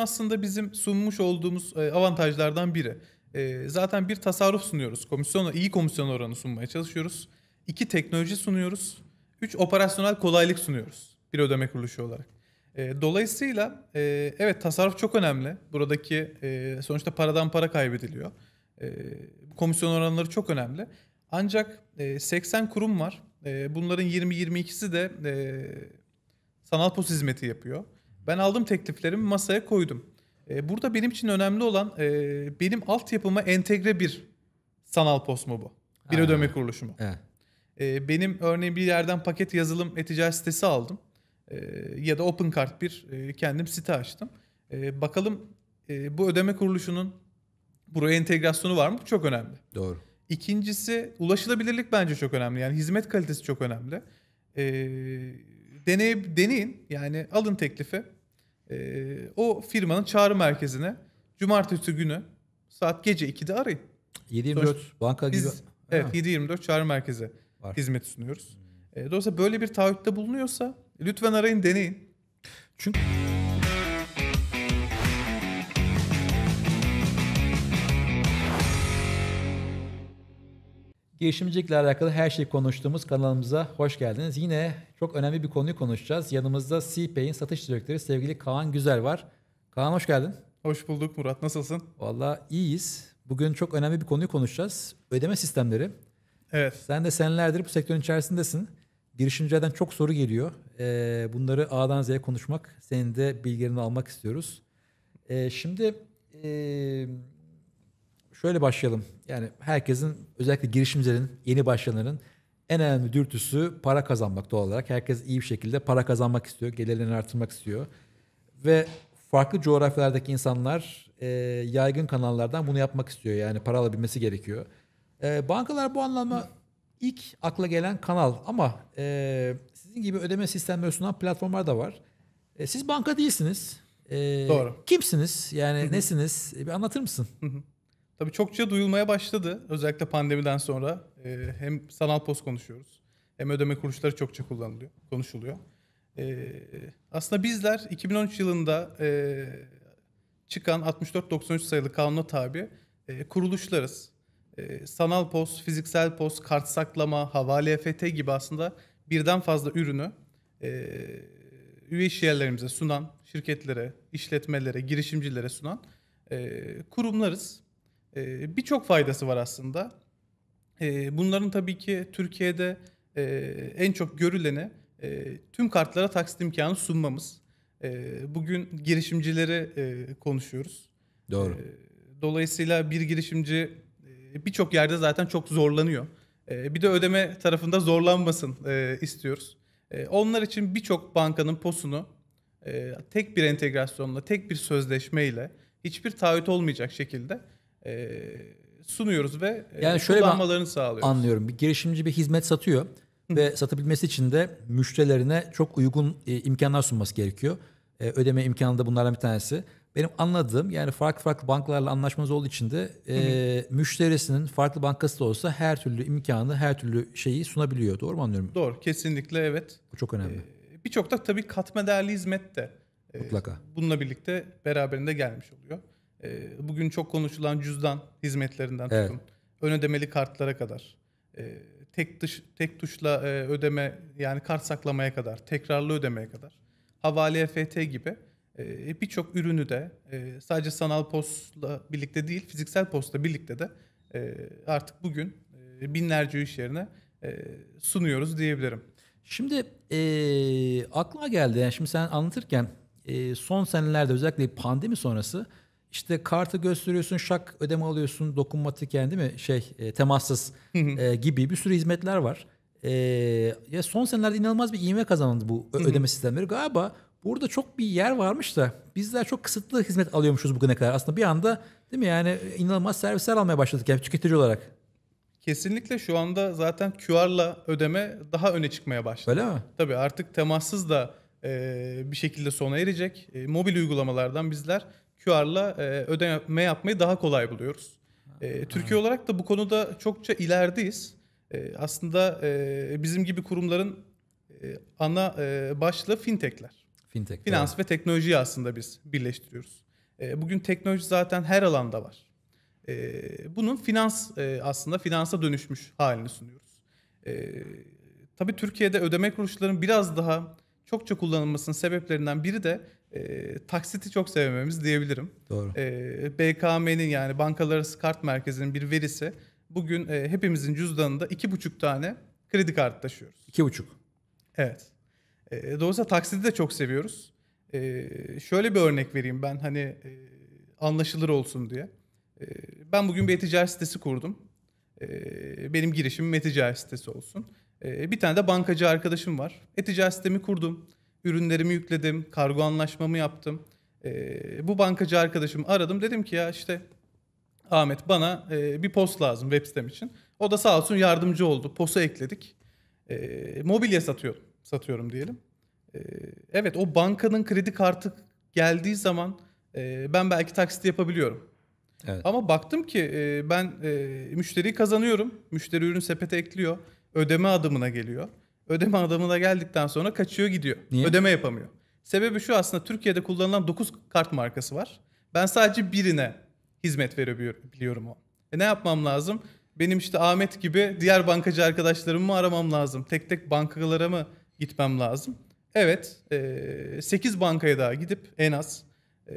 aslında bizim sunmuş olduğumuz e, avantajlardan biri. E, zaten bir tasarruf sunuyoruz. Komisyon, iyi komisyon oranı sunmaya çalışıyoruz. İki teknoloji sunuyoruz. Üç operasyonel kolaylık sunuyoruz bir ödeme kuruluşu olarak. E, dolayısıyla evet tasarruf çok önemli. Buradaki sonuçta paradan para kaybediliyor. Komisyon oranları çok önemli. Ancak 80 kurum var. Bunların 20-22'si de sanal pos hizmeti yapıyor. Ben aldım tekliflerimi masaya koydum. E, burada benim için önemli olan e, benim altyapıma entegre bir sanal post mu bu? Bir ödeme kuruluşu mu? Evet. E, benim örneğin bir yerden paket yazılım e sitesi aldım. E, ya da OpenCart bir e, kendim site açtım. bakalım bu ödeme kuruluşunun buraya entegrasyonu var mı? Çok önemli. Doğru. İkincisi ulaşılabilirlik bence çok önemli. Yani hizmet kalitesi çok önemli. deney, deneyin yani alın teklifi ee, o firmanın çağrı merkezine cumartesi günü saat gece 2'de arayın. 724 Sonuç, banka biz, Evet ha. 724 çağrı merkezi Var. hizmet sunuyoruz. E, dolayısıyla böyle bir taahhütte bulunuyorsa lütfen arayın deneyin. Çünkü... Girişimcilikle alakalı her şeyi konuştuğumuz kanalımıza hoş geldiniz. Yine çok önemli bir konuyu konuşacağız. Yanımızda CPay'in satış direktörü sevgili Kaan Güzel var. Kaan hoş geldin. Hoş bulduk Murat. Nasılsın? Valla iyiyiz. Bugün çok önemli bir konuyu konuşacağız. Ödeme sistemleri. Evet. Sen de senelerdir bu sektörün içerisindesin. Girişimcilerden çok soru geliyor. Ee, bunları A'dan Z'ye konuşmak, senin de bilgilerini almak istiyoruz. Ee, şimdi ee, şöyle başlayalım. Yani herkesin özellikle girişimcilerin, yeni başlayanların en önemli dürtüsü para kazanmak doğal olarak. Herkes iyi bir şekilde para kazanmak istiyor, gelirlerini artırmak istiyor. Ve farklı coğrafyalardaki insanlar e, yaygın kanallardan bunu yapmak istiyor. Yani para alabilmesi gerekiyor. E, bankalar bu anlamda ilk akla gelen kanal ama e, sizin gibi ödeme sistemleri sunan platformlar da var. E, siz banka değilsiniz. E, Doğru. Kimsiniz? Yani nesiniz? E, bir anlatır mısın? Hı hı. Tabii çokça duyulmaya başladı. Özellikle pandemiden sonra e, hem sanal post konuşuyoruz hem ödeme kuruluşları çokça kullanılıyor, konuşuluyor. E, aslında bizler 2013 yılında e, çıkan 64-93 sayılı kanuna tabi e, kuruluşlarız. E, sanal post, fiziksel post, kart saklama, havale EFT gibi aslında birden fazla ürünü e, üye işyerlerimize sunan, şirketlere, işletmelere, girişimcilere sunan e, kurumlarız. E, Birçok faydası var aslında. E, bunların tabii ki Türkiye'de e, en çok görüleni e, tüm kartlara taksit imkanı sunmamız. E, bugün girişimcileri e, konuşuyoruz. Doğru. E, dolayısıyla bir girişimci e, birçok yerde zaten çok zorlanıyor. E, bir de ödeme tarafında zorlanmasın e, istiyoruz. E, onlar için birçok bankanın posunu e, tek bir entegrasyonla, tek bir sözleşmeyle hiçbir taahhüt olmayacak şekilde e, sunuyoruz ve e, yani şöyle kullanmalarını sağlıyoruz. Anlıyorum. Bir girişimci bir hizmet satıyor ve satabilmesi için de müşterilerine çok uygun e, imkanlar sunması gerekiyor. E, ödeme imkanı da bunlardan bir tanesi. Benim anladığım yani farklı farklı bankalarla anlaşmanız olduğu için de e, müşterisinin farklı bankası da olsa her türlü imkanı, her türlü şeyi sunabiliyor. Doğru mu anlıyorum? Doğru. Kesinlikle evet. Bu çok önemli. Ee, Birçok da tabii katma değerli hizmet de e, Mutlaka. bununla birlikte beraberinde gelmiş oluyor. E, bugün çok konuşulan cüzdan hizmetlerinden evet. tutun. Ön ödemeli kartlara kadar. E, tek dış, tek tuşla e, ödeme yani kart saklamaya kadar, tekrarlı ödemeye kadar. Havale EFT gibi e, birçok ürünü de e, sadece sanal postla birlikte değil, fiziksel postla birlikte de e, artık bugün e, binlerce iş yerine e, sunuyoruz diyebilirim. Şimdi e, aklıma geldi. Yani şimdi sen anlatırken e, son senelerde özellikle pandemi sonrası işte kartı gösteriyorsun, şak ödeme alıyorsun, dokunmatik yani değil mi? Şey, e, temassız e, gibi bir sürü hizmetler var. E, ya son senelerde inanılmaz bir ivme kazanıldı bu ödeme sistemleri. Galiba burada çok bir yer varmış da bizler çok kısıtlı hizmet alıyormuşuz bugüne kadar. Aslında bir anda değil mi yani inanılmaz servisler almaya başladık yani tüketici olarak. Kesinlikle şu anda zaten QR'la ödeme daha öne çıkmaya başladı. Öyle mi? Tabii artık temassız da e, bir şekilde sona erecek. E, mobil uygulamalardan bizler QR'la e, ödeme yapmayı daha kolay buluyoruz. E, Türkiye olarak da bu konuda çokça ilerideyiz. E, aslında e, bizim gibi kurumların e, ana e, başlığı fintechler. Fintech. Finans evet. ve teknolojiyi aslında biz birleştiriyoruz. E, bugün teknoloji zaten her alanda var. E, bunun finans e, aslında finansa dönüşmüş halini sunuyoruz. E, tabii Türkiye'de ödeme kuruluşlarının biraz daha çokça kullanılmasının sebeplerinden biri de e, taksiti çok sevmemiz diyebilirim. Doğru. E, ee, BKM'nin yani Bankalar Kart Merkezi'nin bir verisi bugün e, hepimizin cüzdanında iki buçuk tane kredi kartı taşıyoruz. İki buçuk. Evet. E, dolayısıyla taksiti de çok seviyoruz. E, şöyle bir örnek vereyim ben hani e, anlaşılır olsun diye. E, ben bugün bir e-ticaret sitesi kurdum. E, benim girişimim e-ticaret sitesi olsun. E, bir tane de bankacı arkadaşım var. E-ticaret sitemi kurdum Ürünlerimi yükledim, kargo anlaşmamı yaptım. E, bu bankacı arkadaşımı aradım. Dedim ki ya işte Ahmet bana e, bir post lazım web sitem için. O da sağ olsun yardımcı oldu. POS'u ekledik. E, mobilya satıyorum, satıyorum diyelim. E, evet o bankanın kredi kartı geldiği zaman e, ben belki taksit yapabiliyorum. Evet. Ama baktım ki e, ben e, müşteriyi kazanıyorum. Müşteri ürün sepete ekliyor. Ödeme adımına geliyor ödeme adamına geldikten sonra kaçıyor gidiyor. Niye? Ödeme yapamıyor. Sebebi şu aslında Türkiye'de kullanılan 9 kart markası var. Ben sadece birine hizmet verebiliyorum o. E ne yapmam lazım? Benim işte Ahmet gibi diğer bankacı arkadaşlarımı mı aramam lazım? Tek tek bankalara mı gitmem lazım? Evet, e, 8 bankaya daha gidip en az e,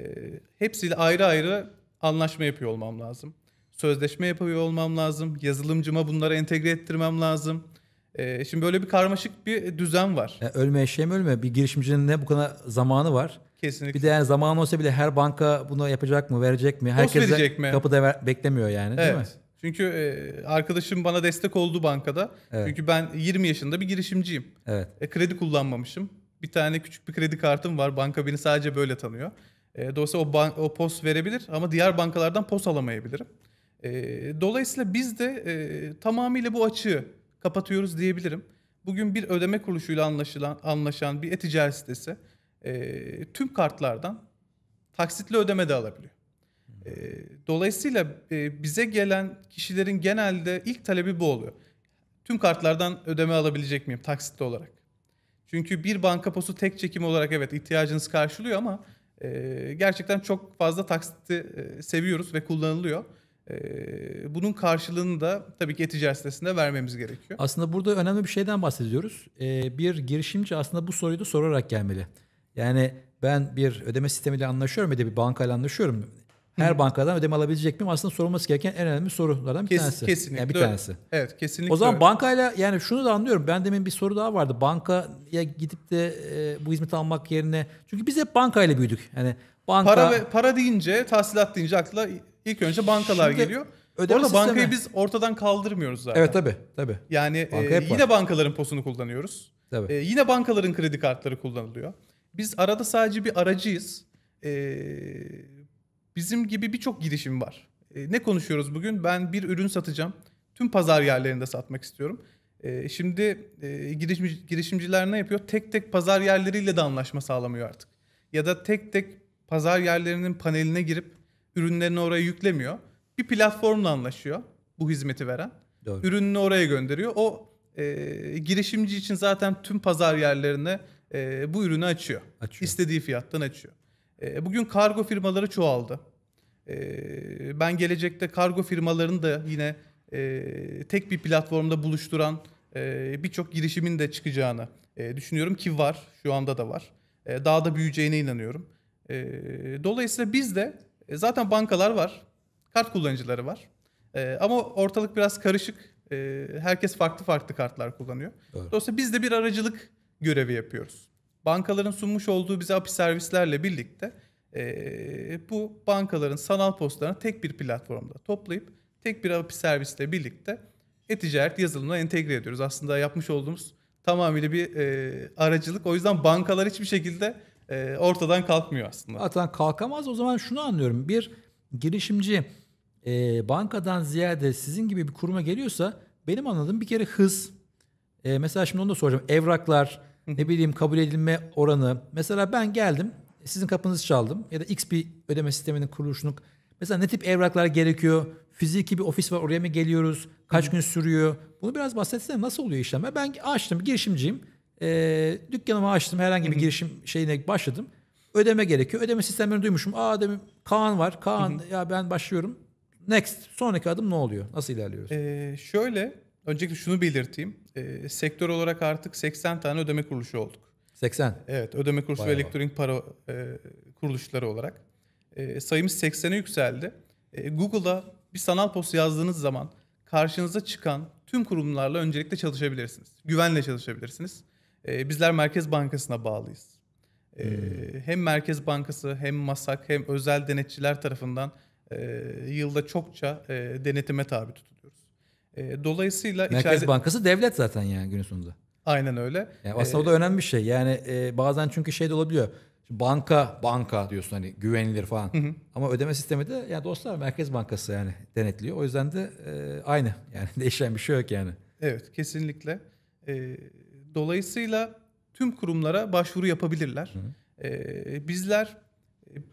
hepsiyle ayrı ayrı anlaşma yapıyor olmam lazım. Sözleşme yapıyor olmam lazım. Yazılımcıma bunları entegre ettirmem lazım. E, şimdi böyle bir karmaşık bir düzen var. Yani e, ölme eşeğim ölme. Bir girişimcinin ne bu kadar zamanı var. Kesinlikle. Bir de yani zamanı olsa bile her banka bunu yapacak mı, verecek mi? Herkes verecek mi? kapıda ver, beklemiyor yani evet. değil mi? Çünkü e, arkadaşım bana destek oldu bankada. Evet. Çünkü ben 20 yaşında bir girişimciyim. Evet. E, kredi kullanmamışım. Bir tane küçük bir kredi kartım var. Banka beni sadece böyle tanıyor. E, dolayısıyla o, ban- o pos verebilir ama diğer bankalardan pos alamayabilirim. E, dolayısıyla biz de e, tamamıyla bu açığı kapatıyoruz diyebilirim. Bugün bir ödeme kuruluşuyla anlaşılan, anlaşan bir e-ticaret sitesi e, tüm kartlardan taksitli ödeme de alabiliyor. E, dolayısıyla e, bize gelen kişilerin genelde ilk talebi bu oluyor. Tüm kartlardan ödeme alabilecek miyim taksitli olarak? Çünkü bir banka posu tek çekim olarak evet ihtiyacınız karşılıyor ama e, gerçekten çok fazla taksiti e, seviyoruz ve kullanılıyor bunun karşılığını da tabii ki e-ticaret vermemiz gerekiyor. Aslında burada önemli bir şeyden bahsediyoruz. Bir girişimci aslında bu soruyu da sorarak gelmeli. Yani ben bir ödeme sistemiyle anlaşıyorum ya da bir bankayla anlaşıyorum. Her bankadan ödeme alabilecek miyim? Aslında sorulması gereken en önemli sorulardan bir Kesin, tanesi. Kesinlikle. Yani bir öyle. tanesi. Evet, kesinlikle. O zaman öyle. bankayla yani şunu da anlıyorum. Ben demin bir soru daha vardı. Bankaya gidip de bu hizmeti almak yerine çünkü biz hep bankayla büyüdük. Yani banka para ve para deyince, tahsilat deyince akla İlk önce bankalar Şimdi geliyor. Ödeme Orada sistemi. bankayı biz ortadan kaldırmıyoruz zaten. Evet tabi tabi. Yani Banka e, yine var. bankaların posunu kullanıyoruz. Tabii. E, yine bankaların kredi kartları kullanılıyor. Biz arada sadece bir aracıyız. E, bizim gibi birçok girişim var. E, ne konuşuyoruz bugün? Ben bir ürün satacağım. Tüm pazar yerlerinde satmak istiyorum. E, şimdi e, girişimci, girişimciler ne yapıyor? Tek tek pazar yerleriyle de anlaşma sağlamıyor artık. Ya da tek tek pazar yerlerinin paneline girip ürünlerini oraya yüklemiyor. Bir platformla anlaşıyor bu hizmeti veren. Doğru. Ürününü oraya gönderiyor. O e, girişimci için zaten tüm pazar yerlerine e, bu ürünü açıyor. açıyor. İstediği fiyattan açıyor. E, bugün kargo firmaları çoğaldı. E, ben gelecekte kargo firmalarını da yine e, tek bir platformda buluşturan e, birçok girişimin de çıkacağını e, düşünüyorum ki var. Şu anda da var. E, daha da büyüyeceğine inanıyorum. E, dolayısıyla biz de e, zaten bankalar var. Kart kullanıcıları var. E, ama ortalık biraz karışık. E, herkes farklı farklı kartlar kullanıyor. Evet. Dolayısıyla biz de bir aracılık görevi yapıyoruz. Bankaların sunmuş olduğu bize API servislerle birlikte e, bu bankaların sanal postlarını tek bir platformda toplayıp tek bir API servisle birlikte e-ticaret yazılımına entegre ediyoruz. Aslında yapmış olduğumuz tamamıyla bir e, aracılık. O yüzden bankalar hiçbir şekilde e, ortadan kalkmıyor aslında. Zaten kalkamaz. O zaman şunu anlıyorum. Bir girişimci e, bankadan ziyade sizin gibi bir kuruma geliyorsa benim anladığım bir kere hız. E, mesela şimdi onu da soracağım. Evraklar, ne bileyim kabul edilme oranı. Mesela ben geldim, sizin kapınızı çaldım ya da X bir ödeme sisteminin kuruluşunu. Mesela ne tip evraklar gerekiyor? Fiziki bir ofis var oraya mı geliyoruz? Kaç gün sürüyor? Bunu biraz bahsetsene nasıl oluyor işlem? Ben açtım girişimciyim. E, dükkanımı açtım herhangi bir girişim şeyine başladım. Ödeme gerekiyor. Ödeme sistemlerini duymuşum. Aa dedim Kaan var. Kaan ya ben başlıyorum. Next. Sonraki adım ne oluyor? Nasıl ilerliyoruz? Ee, şöyle öncelikle şunu belirteyim. Ee, sektör olarak artık 80 tane ödeme kuruluşu olduk. 80. Evet, ödeme kursu ve elektronik para e, kuruluşları olarak. E, sayımız 80'e yükseldi. E, ee, Google'a bir sanal post yazdığınız zaman karşınıza çıkan tüm kurumlarla öncelikle çalışabilirsiniz. Güvenle çalışabilirsiniz. E, bizler Merkez Bankası'na bağlıyız. E, Hem Merkez Bankası hem MASAK hem özel denetçiler tarafından e, yılda çokça e, denetime tabi tutuluyoruz. E, dolayısıyla... Merkez içeride... Bankası devlet zaten yani günün sonunda. Aynen öyle. Yani aslında ee, o da e, önemli bir şey. Yani e, bazen çünkü şey de olabiliyor. Banka, banka diyorsun hani güvenilir falan. Hı hı. Ama ödeme sistemi de ya dostlar Merkez Bankası yani denetliyor. O yüzden de e, aynı. Yani değişen bir şey yok yani. Evet kesinlikle. E, Dolayısıyla tüm kurumlara başvuru yapabilirler. Hı hı. Ee, e, bizler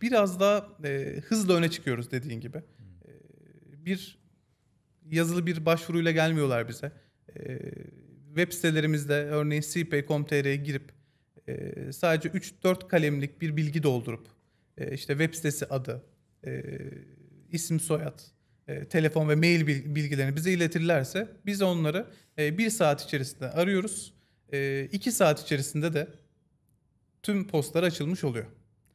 biraz daha e, hızla öne çıkıyoruz dediğin gibi. E, bir yazılı bir başvuruyla gelmiyorlar bize. E, web sitelerimizde örneğin cpay.com.tr'ye e girip e, sadece 3-4 kalemlik bir bilgi doldurup e, işte web sitesi adı, e, isim soyad, e, telefon ve mail bilgilerini bize iletirlerse biz onları e, bir saat içerisinde arıyoruz 2 ee, saat içerisinde de tüm postlar açılmış oluyor.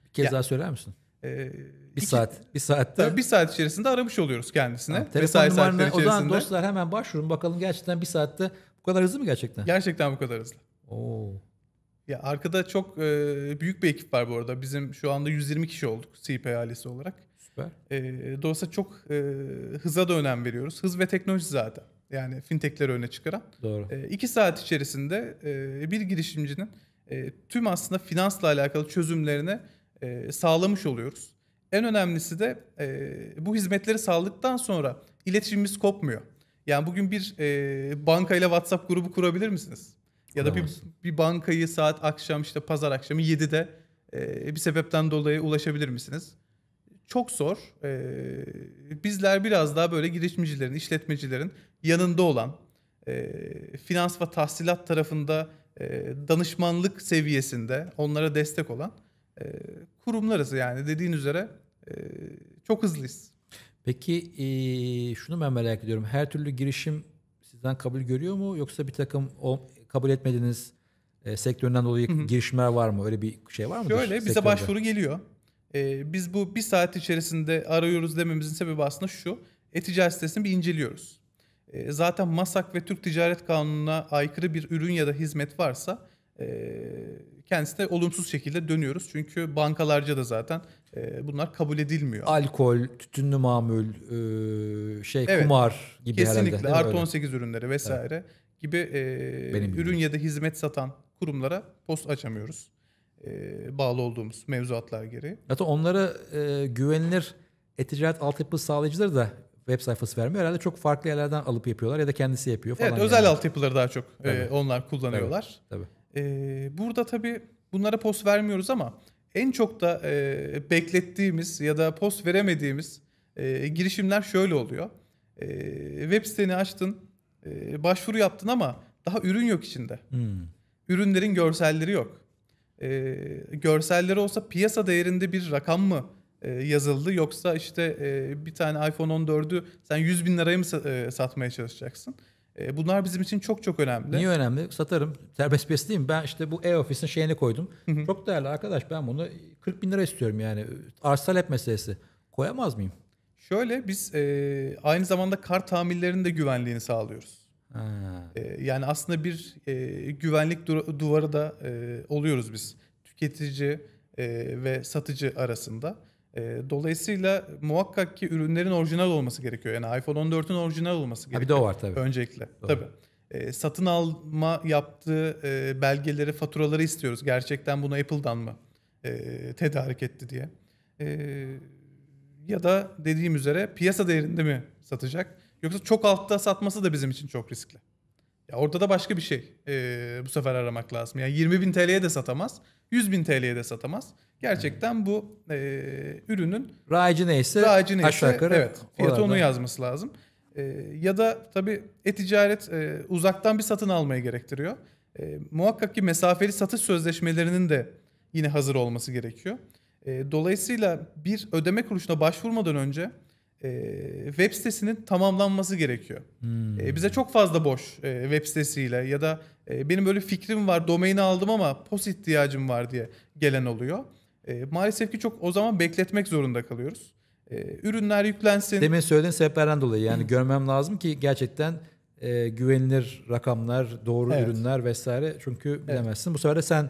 Bir kez yani, daha söyler misin? E, bir iki, saat. Bir saatte. Tabii bir saat içerisinde aramış oluyoruz kendisine. Tamam, telefon numaranı o zaman dostlar hemen başvurun bakalım gerçekten bir saatte bu kadar hızlı mı gerçekten? Gerçekten bu kadar hızlı. Oo. Ya arkada çok e, büyük bir ekip var bu arada. Bizim şu anda 120 kişi olduk CP ailesi olarak. Süper. E, dolayısıyla çok e, hıza da önem veriyoruz. Hız ve teknoloji zaten. Yani fintechleri öne çıkaran. Doğru. E, iki saat içerisinde e, bir girişimcinin e, tüm aslında finansla alakalı çözümlerini e, sağlamış oluyoruz. En önemlisi de e, bu hizmetleri sağladıktan sonra iletişimimiz kopmuyor. Yani bugün bir e, bankayla WhatsApp grubu kurabilir misiniz? Ya da bir, bir bankayı saat akşam işte pazar akşamı 7'de e, bir sebepten dolayı ulaşabilir misiniz? çok zor. Ee, bizler biraz daha böyle girişimcilerin, işletmecilerin yanında olan e, finans ve tahsilat tarafında e, danışmanlık seviyesinde onlara destek olan e, kurumlarız yani dediğin üzere e, çok hızlıyız. Peki e, şunu ben merak ediyorum. Her türlü girişim sizden kabul görüyor mu yoksa bir takım o kabul etmediğiniz e, sektöründen dolayı Hı-hı. girişimler var mı? Öyle bir şey var mı? Şöyle bize sektörde? başvuru geliyor. E, biz bu bir saat içerisinde arıyoruz dememizin sebebi aslında şu. E-ticaret sitesini bir inceliyoruz. E, zaten MASAK ve Türk Ticaret Kanunu'na aykırı bir ürün ya da hizmet varsa e, ee, kendisine olumsuz şekilde dönüyoruz. Çünkü bankalarca da zaten e, bunlar kabul edilmiyor. Alkol, tütünlü mamul, e, şey evet, kumar gibi kesinlikle, herhalde. Kesinlikle artı 18 ürünleri vesaire evet. gibi e, ürün ya da hizmet satan kurumlara post açamıyoruz. E, bağlı olduğumuz mevzuatlar gereği. Zaten onlara e, güvenilir e-ticaret altyapı sağlayıcıları da web sayfası vermiyor. Herhalde çok farklı yerlerden alıp yapıyorlar ya da kendisi yapıyor falan. Evet özel yani. altyapıları daha çok e, onlar kullanıyorlar. Tabii. tabii. E, burada tabii bunlara post vermiyoruz ama en çok da e, beklettiğimiz ya da post veremediğimiz e, girişimler şöyle oluyor. E, web siteni açtın, e, başvuru yaptın ama daha ürün yok içinde. Hmm. Ürünlerin görselleri yok e, görselleri olsa piyasa değerinde bir rakam mı e, yazıldı yoksa işte e, bir tane iPhone 14'ü sen 100 bin liraya mı sa- e, satmaya çalışacaksın? E, bunlar bizim için çok çok önemli. Niye önemli? Satarım. Serbest piyasa değil mi? Ben işte bu e-ofisin şeyini koydum. Hı hı. Çok değerli arkadaş ben bunu 40 bin lira istiyorum yani. Arz talep meselesi. Koyamaz mıyım? Şöyle biz e, aynı zamanda kart tamirlerinin de güvenliğini sağlıyoruz. Ee, yani aslında bir e, güvenlik duvarı da e, oluyoruz biz tüketici e, ve satıcı arasında. E, dolayısıyla muhakkak ki ürünlerin orijinal olması gerekiyor. Yani iPhone 14'ün orijinal olması gerekiyor. Ha, bir de o var tabii. Öncelikle. Doğru. Tabii. E, satın alma yaptığı e, belgeleri, faturaları istiyoruz. Gerçekten bunu Apple'dan mı e, tedarik etti diye. E, ya da dediğim üzere piyasa değerinde mi satacak? Yoksa çok altta satması da bizim için çok riskli. Ya orada da başka bir şey ee, bu sefer aramak lazım. Yani 20 bin TL'ye de satamaz, 100 bin TL'ye de satamaz. Gerçekten bu e, ürünün raycı neyse, raycı neyse aşağı yukarı evet, fiyatı onu yazması lazım. E, ya da tabii e-ticaret e, uzaktan bir satın almayı gerektiriyor. E, muhakkak ki mesafeli satış sözleşmelerinin de yine hazır olması gerekiyor. E, dolayısıyla bir ödeme kuruluşuna başvurmadan önce e, web sitesinin tamamlanması gerekiyor. Hmm. E, bize çok fazla boş e, web sitesiyle ya da e, benim böyle fikrim var domaini aldım ama pos ihtiyacım var diye gelen oluyor. E, maalesef ki çok o zaman bekletmek zorunda kalıyoruz. E, ürünler yüklensin. Demin söylediğin sebeplerden dolayı yani Hı. görmem lazım ki gerçekten e, güvenilir rakamlar, doğru evet. ürünler vesaire çünkü bilemezsin. Evet. Bu sefer de sen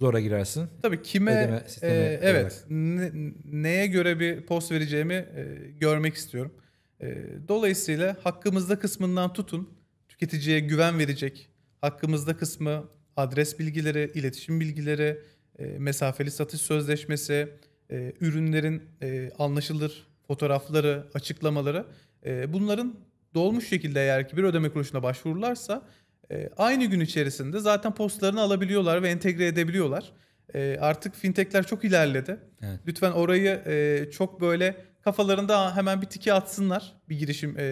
zora girersin. Tabii kime e, evet ne, neye göre bir post vereceğimi e, görmek istiyorum. E, dolayısıyla hakkımızda kısmından tutun tüketiciye güven verecek hakkımızda kısmı adres bilgileri, iletişim bilgileri, e, mesafeli satış sözleşmesi, e, ürünlerin e, anlaşılır fotoğrafları, açıklamaları e, bunların dolmuş şekilde eğer ki bir ödeme kuruluşuna başvururlarsa e, aynı gün içerisinde zaten postlarını alabiliyorlar ve entegre edebiliyorlar. E, artık fintechler çok ilerledi. Evet. Lütfen orayı e, çok böyle kafalarında hemen bir tiki atsınlar. Bir girişim e, e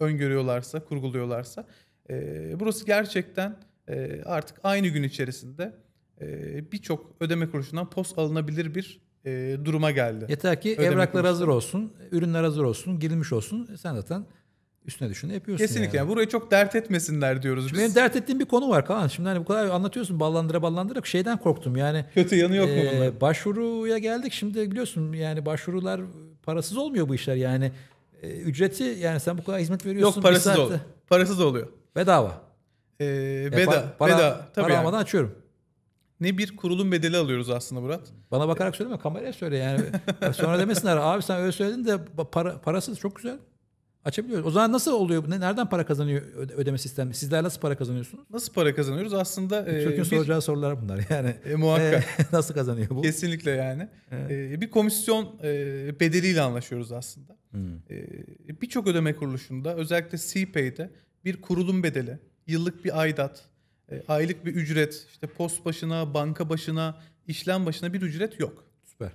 öngörüyorlarsa, kurguluyorlarsa. E, burası gerçekten e, artık aynı gün içerisinde e, birçok ödeme kuruluşundan post alınabilir bir e, duruma geldi. Yeter ki ödeme evraklar kuruluşu. hazır olsun, ürünler hazır olsun, girilmiş olsun. Sen zaten üstüne düşüne yapıyorsun. Kesinlikle. Yani. Burayı çok dert etmesinler diyoruz Şimdi biz. Benim dert ettiğim bir konu var Kaan. Şimdi hani bu kadar anlatıyorsun ballandıra ballandıra şeyden korktum. Yani kötü yanı yok e, mu bunlar? Başvuruya geldik. Şimdi biliyorsun yani başvurular parasız olmuyor bu işler. Yani e, ücreti yani sen bu kadar hizmet veriyorsun. Yok parasız ol. Parasız oluyor. Bedava. Ee, beda. Ya, para, beda. Tabii para yani. almadan açıyorum. Ne bir kurulum bedeli alıyoruz aslında Murat. Bana bakarak söyleme kameraya söyle yani. Sonra demesinler abi sen öyle söyledin de para, parasız çok güzel. Açabiliyoruz. O zaman nasıl oluyor? Nereden para kazanıyor ödeme sistemi? Sizler nasıl para kazanıyorsunuz? Nasıl para kazanıyoruz? Aslında Türk'ün e, e soracağı sorular bunlar yani. E, muhakkak. E, nasıl kazanıyor bu? Kesinlikle yani. Evet. E, bir komisyon e, bedeliyle anlaşıyoruz aslında. Hmm. E, Birçok ödeme kuruluşunda özellikle CPay'de bir kurulum bedeli, yıllık bir aidat, e, aylık bir ücret, işte post başına, banka başına, işlem başına bir ücret yok. Süper.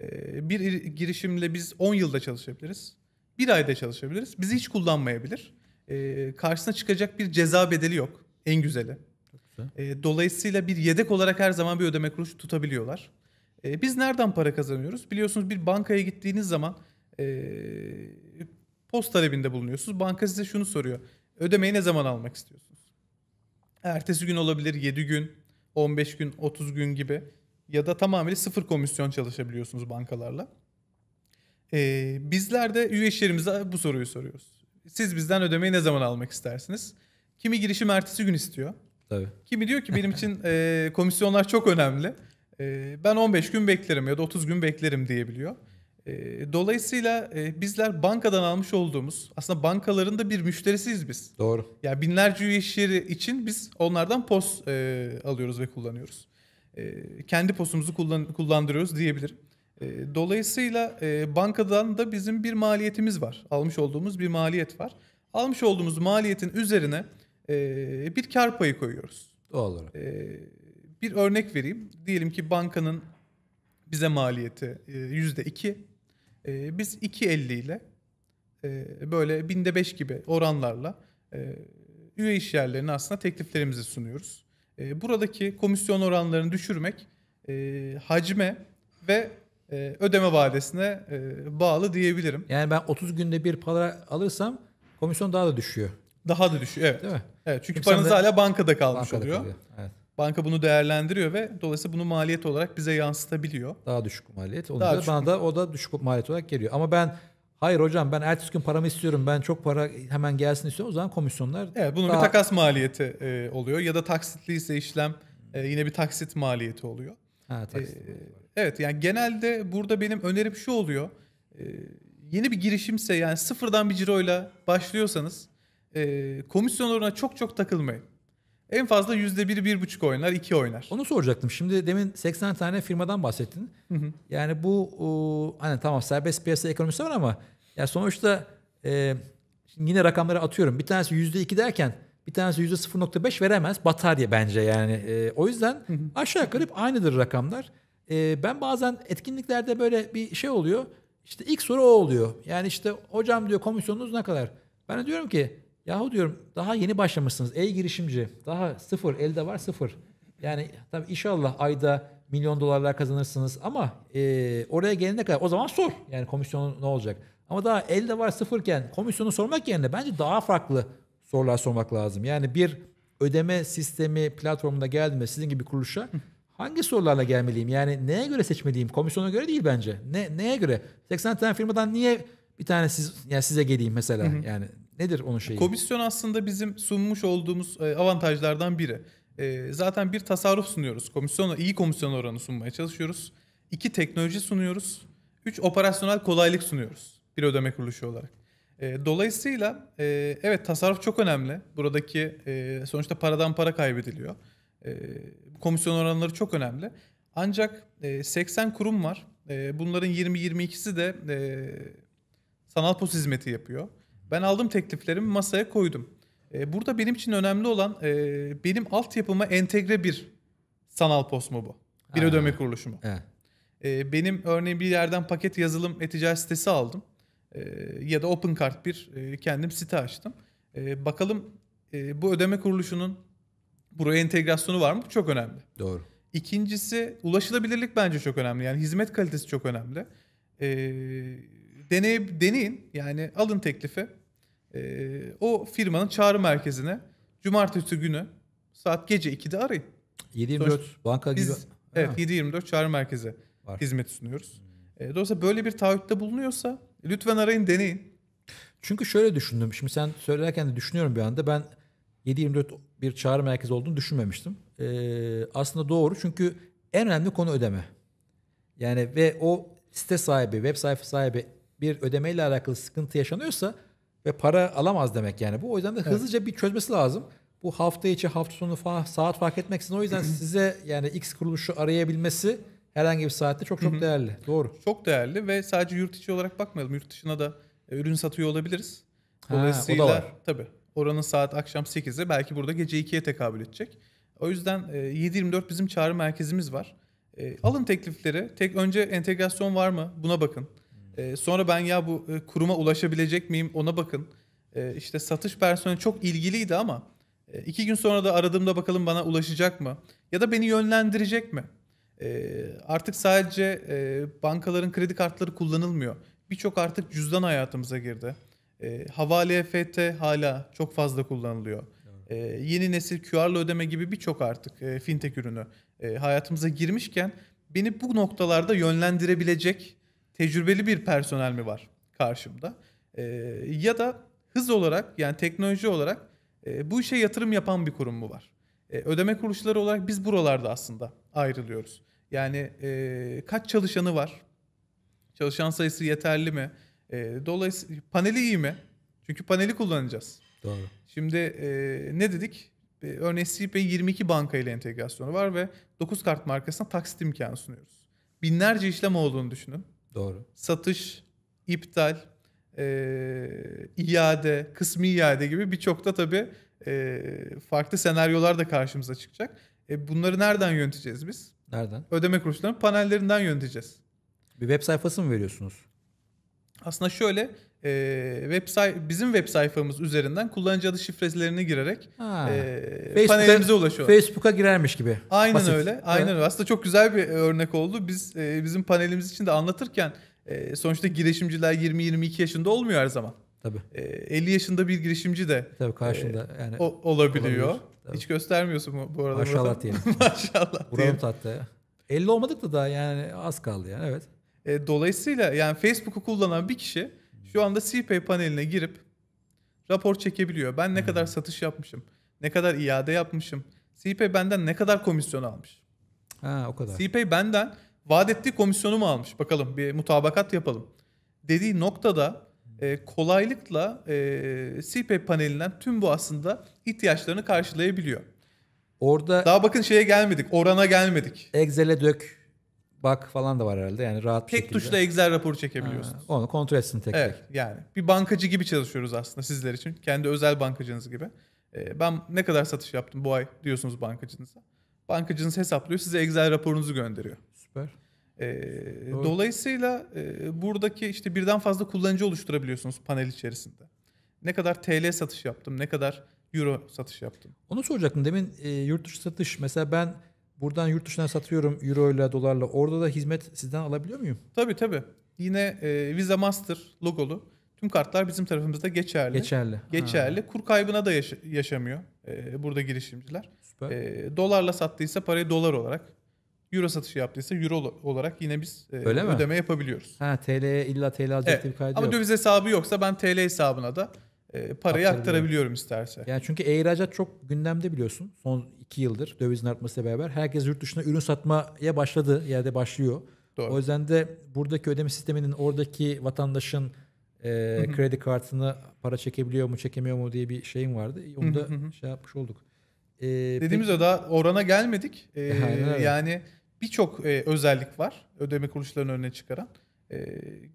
E, bir girişimle biz 10 yılda çalışabiliriz bir ayda çalışabiliriz. Bizi hiç kullanmayabilir. E, karşısına çıkacak bir ceza bedeli yok. En güzeli. E, dolayısıyla bir yedek olarak her zaman bir ödeme kuruluşu tutabiliyorlar. E, biz nereden para kazanıyoruz? Biliyorsunuz bir bankaya gittiğiniz zaman e, post talebinde bulunuyorsunuz. Banka size şunu soruyor. Ödemeyi ne zaman almak istiyorsunuz? Ertesi gün olabilir, 7 gün, 15 gün, 30 gün gibi. Ya da tamamen sıfır komisyon çalışabiliyorsunuz bankalarla. Ee, bizler de üye işlerimize bu soruyu soruyoruz. Siz bizden ödemeyi ne zaman almak istersiniz? Kimi girişim ertesi gün istiyor. Tabii. Kimi diyor ki benim için e, komisyonlar çok önemli. E, ben 15 gün beklerim ya da 30 gün beklerim diyebiliyor. E, dolayısıyla e, bizler bankadan almış olduğumuz aslında bankaların da bir müşterisiyiz biz. Doğru. yani binlerce üye iş için biz onlardan POS e, alıyoruz ve kullanıyoruz. E, kendi POS'umuzu kullan, kullandırıyoruz diyebilirim. E, dolayısıyla e, bankadan da bizim bir maliyetimiz var. Almış olduğumuz bir maliyet var. Almış olduğumuz maliyetin üzerine e, bir kar payı koyuyoruz. Doğal olarak. E, bir örnek vereyim. Diyelim ki bankanın bize maliyeti e, yüzde iki. E, biz 2.50 ile e, böyle binde beş gibi oranlarla üye işyerlerine aslında tekliflerimizi sunuyoruz. Buradaki komisyon oranlarını düşürmek hacme ve e, ödeme vadesine e, bağlı diyebilirim. Yani ben 30 günde bir para alırsam komisyon daha da düşüyor. Daha da düşüyor evet. Değil mi? Evet çünkü paranız hala bankada kalmış bankada oluyor. Kalıyor. Evet. Banka bunu değerlendiriyor ve dolayısıyla bunu maliyet olarak bize yansıtabiliyor. Daha düşük maliyet. Onu daha da düşük. bana da o da düşük maliyet olarak geliyor. Ama ben hayır hocam ben ertesi gün paramı istiyorum. Ben çok para hemen gelsin istiyorum. O zaman komisyonlar Evet bunun daha... bir takas maliyeti e, oluyor ya da taksitliyse işlem e, yine bir taksit maliyeti oluyor. Ha, e, evet yani genelde burada benim önerim şu oluyor. E, yeni bir girişimse yani sıfırdan bir ciroyla başlıyorsanız e, komisyon oranına çok çok takılmayın. En fazla yüzde bir, bir buçuk oynar, iki oynar. Onu soracaktım. Şimdi demin 80 tane firmadan bahsettin. Hı hı. Yani bu o, hani tamam serbest piyasa ekonomisi var ama ya sonuçta e, yine rakamları atıyorum. Bir tanesi yüzde iki derken bir tanesi %0.5 veremez. Batarya bence yani. E, o yüzden aşağı yukarı hep aynıdır rakamlar. E, ben bazen etkinliklerde böyle bir şey oluyor. İşte ilk soru o oluyor. Yani işte hocam diyor komisyonunuz ne kadar? Ben de diyorum ki yahu diyorum daha yeni başlamışsınız. Ey girişimci daha sıfır elde var sıfır. Yani tabii inşallah ayda milyon dolarlar kazanırsınız ama e, oraya gelene kadar o zaman sor. Yani komisyonu ne olacak? Ama daha elde var sıfırken komisyonu sormak yerine bence daha farklı sorular sormak lazım. Yani bir ödeme sistemi platformunda geldiğimde sizin gibi kuruluşa hangi sorularla gelmeliyim? Yani neye göre seçmeliyim? Komisyona göre değil bence. Ne neye göre? 80 tane firmadan niye bir tane siz yani size geleyim mesela? Hı hı. Yani nedir onun şeyi? Komisyon aslında bizim sunmuş olduğumuz e, avantajlardan biri. E, zaten bir tasarruf sunuyoruz. Komisyona iyi komisyon oranı sunmaya çalışıyoruz. İki teknoloji sunuyoruz. Üç operasyonel kolaylık sunuyoruz. Bir ödeme kuruluşu olarak. E, dolayısıyla e, evet tasarruf çok önemli. Buradaki e, sonuçta paradan para kaybediliyor. E, komisyon oranları çok önemli. Ancak e, 80 kurum var. E, bunların 20-22'si de e, sanal post hizmeti yapıyor. Ben aldım tekliflerimi masaya koydum. E, burada benim için önemli olan e, benim altyapıma entegre bir sanal post mu bu? Bir ha. ödeme kuruluşu mu? Evet. E, benim örneğin bir yerden paket yazılım e-ticaret sitesi aldım. E, ya da OpenCart bir e, kendim site açtım. E, bakalım e, bu ödeme kuruluşunun buraya entegrasyonu var mı? Bu çok önemli. Doğru. İkincisi ulaşılabilirlik bence çok önemli. Yani hizmet kalitesi çok önemli. E, deney, deneyin yani alın teklifi. E, o firmanın çağrı merkezine cumartesi günü saat gece 2'de arayın. 724 Sonuç, banka biz, Evet ha. 724 çağrı merkezi hizmet sunuyoruz. dolayısıyla böyle bir taahhütte bulunuyorsa Lütfen arayın deneyin. Çünkü şöyle düşündüm. Şimdi sen söylerken de düşünüyorum bir anda. Ben 724 bir çağrı merkezi olduğunu düşünmemiştim. Ee, aslında doğru çünkü en önemli konu ödeme. Yani ve o site sahibi, web sayfa sahibi bir ödemeyle alakalı sıkıntı yaşanıyorsa ve para alamaz demek yani bu. O yüzden de hızlıca evet. bir çözmesi lazım. Bu hafta içi, hafta sonu falan saat fark etmeksizin o yüzden size yani X kuruluşu arayabilmesi herhangi bir saatte çok çok Hı-hı. değerli. Doğru. Çok değerli ve sadece yurt içi olarak bakmayalım. Yurt dışına da e, ürün satıyor olabiliriz. Dolayısıyla ha, o da var. tabii oranın saat akşam 8'e belki burada gece 2'ye tekabül edecek. O yüzden 724 e, bizim çağrı merkezimiz var. E, alın teklifleri. Tek önce entegrasyon var mı? Buna bakın. Sonra ben ya bu kuruma ulaşabilecek miyim? Ona bakın. İşte satış personeli çok ilgiliydi ama iki gün sonra da aradığımda bakalım bana ulaşacak mı? Ya da beni yönlendirecek mi? E, artık sadece e, bankaların kredi kartları kullanılmıyor. Birçok artık cüzdan hayatımıza girdi. E, havale EFT hala çok fazla kullanılıyor. E, yeni nesil QR'la ödeme gibi birçok artık e, fintech ürünü e, hayatımıza girmişken beni bu noktalarda yönlendirebilecek tecrübeli bir personel mi var karşımda? E, ya da hız olarak yani teknoloji olarak e, bu işe yatırım yapan bir kurum mu var? E, ödeme kuruluşları olarak biz buralarda aslında ayrılıyoruz. Yani e, kaç çalışanı var? Çalışan sayısı yeterli mi? E, dolayısıyla paneli iyi mi? Çünkü paneli kullanacağız. Doğru. Şimdi e, ne dedik? E, örneğin Sipek'in e 22 banka ile entegrasyonu var ve 9 kart markasına taksit imkanı sunuyoruz. Binlerce işlem olduğunu düşünün. Doğru. Satış, iptal, e, iade, kısmi iade gibi birçok da tabii e, farklı senaryolar da karşımıza çıkacak. E, bunları nereden yöneteceğiz biz? Nereden? Ödeme kuruluşlarının panellerinden yöneteceğiz. Bir web sayfası mı veriyorsunuz? Aslında şöyle e, web say bizim web sayfamız üzerinden kullanıcı adı şifrelerini girerek ha. e, panelimize ulaşıyor. Facebook'a girermiş gibi. Aynen Basit. öyle. Aynen evet. öyle. Aslında çok güzel bir e, örnek oldu. Biz e, bizim panelimiz için de anlatırken e, sonuçta girişimciler 20-22 yaşında olmuyor her zaman. Tabii. E, ee, 50 yaşında bir girişimci de Tabii karşında e, yani e, o, olabiliyor. Olabilir. Hiç göstermiyorsun mu bu arada. Maşallah diyelim. Maşallah. Buranın tatlı. 50 olmadık da daha yani az kaldı yani evet. E, dolayısıyla yani Facebook'u kullanan bir kişi şu anda CPay paneline girip rapor çekebiliyor. Ben ne hmm. kadar satış yapmışım, ne kadar iade yapmışım, CPay benden ne kadar komisyon almış. Ha o kadar. CPay benden vaat ettiği komisyonu mu almış? Bakalım bir mutabakat yapalım. Dediği noktada e, kolaylıkla e, CPAP e panelinden tüm bu aslında ihtiyaçlarını karşılayabiliyor. Orada daha bakın şeye gelmedik, orana gelmedik. Excel'e dök, bak falan da var herhalde yani rahat Tek şekilde. tuşla Excel raporu çekebiliyorsunuz. Ha, onu kontrol etsin tek evet, tek. Yani bir bankacı gibi çalışıyoruz aslında sizler için. Kendi özel bankacınız gibi. E, ben ne kadar satış yaptım bu ay diyorsunuz bankacınıza. Bankacınız hesaplıyor, size Excel raporunuzu gönderiyor. Süper. E, dolayısıyla e, buradaki işte birden fazla kullanıcı oluşturabiliyorsunuz panel içerisinde. Ne kadar TL satış yaptım, ne kadar euro satış yaptım. Onu soracaktım demin e, yurt dışı satış. Mesela ben buradan yurt dışına satıyorum euro ile dolarla. Orada da hizmet sizden alabiliyor muyum? Tabii tabii. Yine e, Visa Master logolu. Tüm kartlar bizim tarafımızda geçerli. Geçerli. Geçerli. Ha. Kur kaybına da yaş- yaşamıyor e, burada girişimciler. Süper. E, dolarla sattıysa parayı dolar olarak, euro satışı yaptıysa euro olarak yine biz e, Öyle ödeme mi? yapabiliyoruz. Ha TL illa TL alacak evet. bir kaydı Ama yok. döviz hesabı yoksa ben TL hesabına da e, parayı aktarabiliyorum isterse. Yani çünkü ihracat çok gündemde biliyorsun. Son iki yıldır dövizin artmasıyla beraber herkes yurt dışına ürün satmaya başladı ya da başlıyor. Doğru. O yüzden de buradaki ödeme sisteminin oradaki vatandaşın e, kredi kartını para çekebiliyor mu çekemiyor mu diye bir şeyim vardı. Onu da şey yapmış olduk. Ee, Dediğimiz peki... o da orana gelmedik. Ee, yani birçok e, özellik var ödeme kuruluşlarının önüne çıkaran. E,